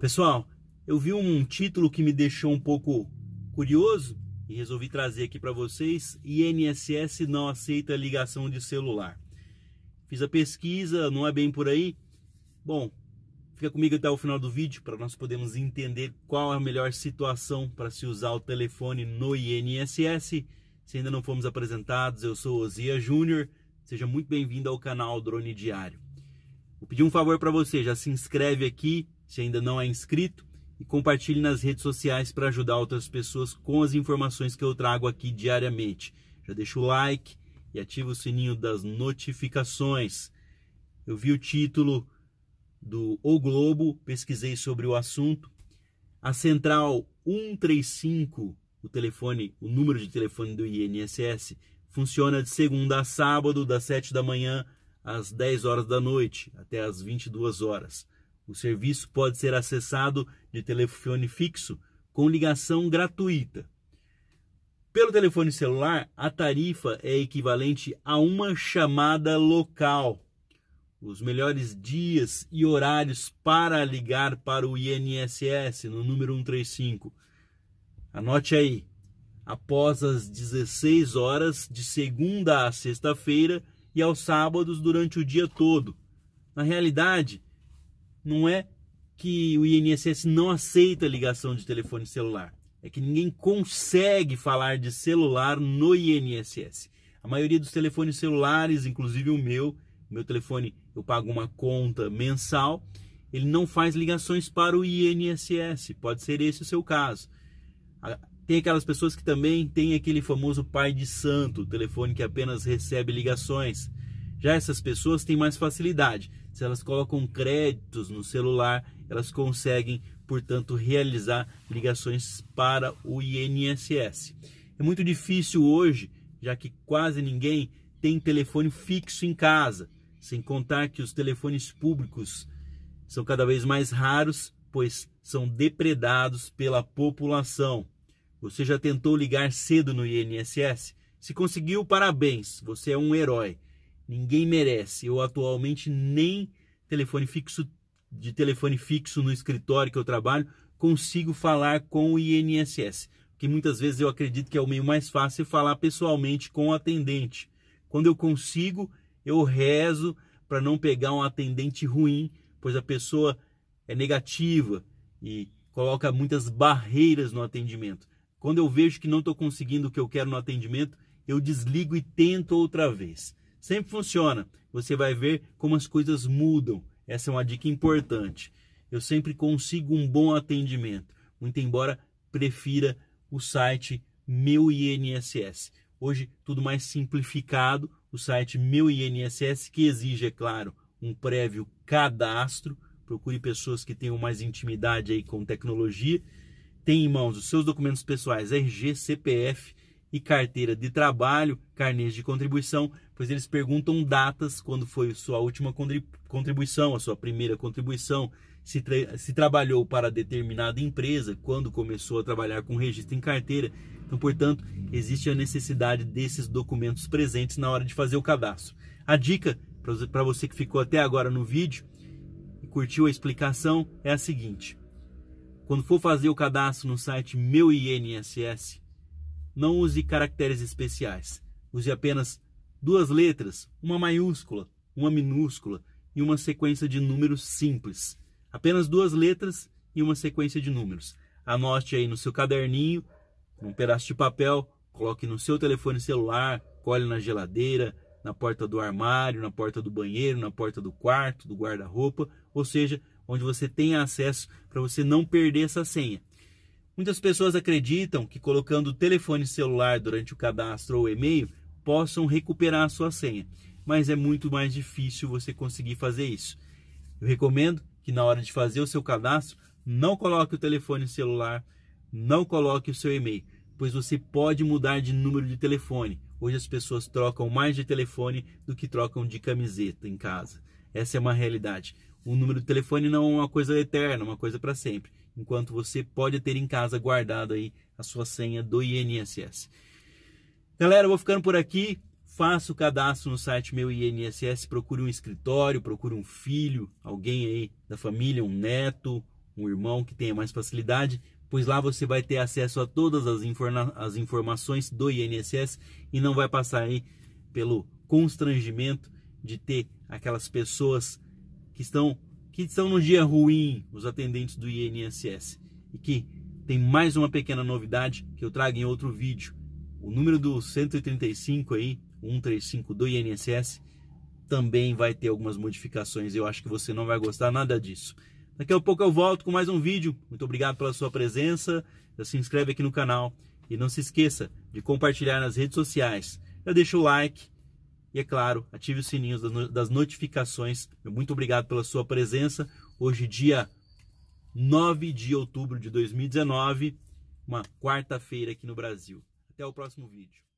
Pessoal, eu vi um título que me deixou um pouco curioso e resolvi trazer aqui para vocês: INSS não aceita ligação de celular. Fiz a pesquisa, não é bem por aí. Bom, fica comigo até o final do vídeo para nós podermos entender qual é a melhor situação para se usar o telefone no INSS. Se ainda não fomos apresentados, eu sou Ozia Júnior. Seja muito bem-vindo ao canal Drone Diário. Vou pedir um favor para você, já se inscreve aqui, se ainda não é inscrito, e compartilhe nas redes sociais para ajudar outras pessoas com as informações que eu trago aqui diariamente. Já deixa o like e ativa o sininho das notificações. Eu vi o título do O Globo, pesquisei sobre o assunto. A central 135, o telefone, o número de telefone do INSS, funciona de segunda a sábado, das 7 da manhã às 10 horas da noite até às 22 horas. O serviço pode ser acessado de telefone fixo com ligação gratuita. Pelo telefone celular, a tarifa é equivalente a uma chamada local. Os melhores dias e horários para ligar para o INSS no número 135. Anote aí. Após as 16 horas de segunda a sexta-feira e aos sábados durante o dia todo. Na realidade, não é que o INSS não aceita ligação de telefone celular, é que ninguém consegue falar de celular no INSS. A maioria dos telefones celulares, inclusive o meu, meu telefone eu pago uma conta mensal, ele não faz ligações para o INSS. Pode ser esse o seu caso. Tem aquelas pessoas que também tem aquele famoso pai de santo, telefone que apenas recebe ligações. Já essas pessoas têm mais facilidade. Se elas colocam créditos no celular, elas conseguem, portanto, realizar ligações para o INSS. É muito difícil hoje, já que quase ninguém tem telefone fixo em casa, sem contar que os telefones públicos são cada vez mais raros, pois são depredados pela população. Você já tentou ligar cedo no INSS? Se conseguiu, parabéns, você é um herói. Ninguém merece. Eu atualmente nem telefone fixo de telefone fixo no escritório que eu trabalho consigo falar com o INSS, porque muitas vezes eu acredito que é o meio mais fácil falar pessoalmente com o atendente. Quando eu consigo, eu rezo para não pegar um atendente ruim, pois a pessoa é negativa e coloca muitas barreiras no atendimento. Quando eu vejo que não estou conseguindo o que eu quero no atendimento, eu desligo e tento outra vez. Sempre funciona. Você vai ver como as coisas mudam. Essa é uma dica importante. Eu sempre consigo um bom atendimento, muito embora prefira o site Meu INSS. Hoje, tudo mais simplificado, o site Meu INSS, que exige, é claro, um prévio cadastro. Procure pessoas que tenham mais intimidade aí com tecnologia. Tem em mãos os seus documentos pessoais, RG, CPF, e carteira de trabalho, carnês de contribuição, pois eles perguntam datas, quando foi sua última contribuição, a sua primeira contribuição, se, tra se trabalhou para determinada empresa, quando começou a trabalhar com registro em carteira. Então, portanto, existe a necessidade desses documentos presentes na hora de fazer o cadastro. A dica para você que ficou até agora no vídeo e curtiu a explicação é a seguinte: quando for fazer o cadastro no site Meu INSS, não use caracteres especiais. Use apenas duas letras, uma maiúscula, uma minúscula e uma sequência de números simples. Apenas duas letras e uma sequência de números. Anote aí no seu caderninho, num pedaço de papel, coloque no seu telefone celular, colhe na geladeira, na porta do armário, na porta do banheiro, na porta do quarto, do guarda-roupa, ou seja, onde você tenha acesso para você não perder essa senha. Muitas pessoas acreditam que colocando o telefone celular durante o cadastro ou e-mail possam recuperar a sua senha, mas é muito mais difícil você conseguir fazer isso. Eu recomendo que na hora de fazer o seu cadastro, não coloque o telefone celular, não coloque o seu e-mail, pois você pode mudar de número de telefone. Hoje as pessoas trocam mais de telefone do que trocam de camiseta em casa. Essa é uma realidade. O número de telefone não é uma coisa eterna, é uma coisa para sempre enquanto você pode ter em casa guardado aí a sua senha do INSS. Galera, eu vou ficando por aqui. Faça o cadastro no site meu INSS, procure um escritório, procure um filho, alguém aí da família, um neto, um irmão que tenha mais facilidade, pois lá você vai ter acesso a todas as, informa as informações do INSS e não vai passar aí pelo constrangimento de ter aquelas pessoas que estão que estão no dia ruim, os atendentes do INSS. E que tem mais uma pequena novidade que eu trago em outro vídeo. O número do 135 aí, 135 do INSS, também vai ter algumas modificações. Eu acho que você não vai gostar nada disso. Daqui a pouco eu volto com mais um vídeo. Muito obrigado pela sua presença. Se inscreve aqui no canal e não se esqueça de compartilhar nas redes sociais. Já deixa o like e é claro, ative os sininhos das notificações. Muito obrigado pela sua presença. Hoje, dia 9 de outubro de 2019, uma quarta-feira aqui no Brasil. Até o próximo vídeo.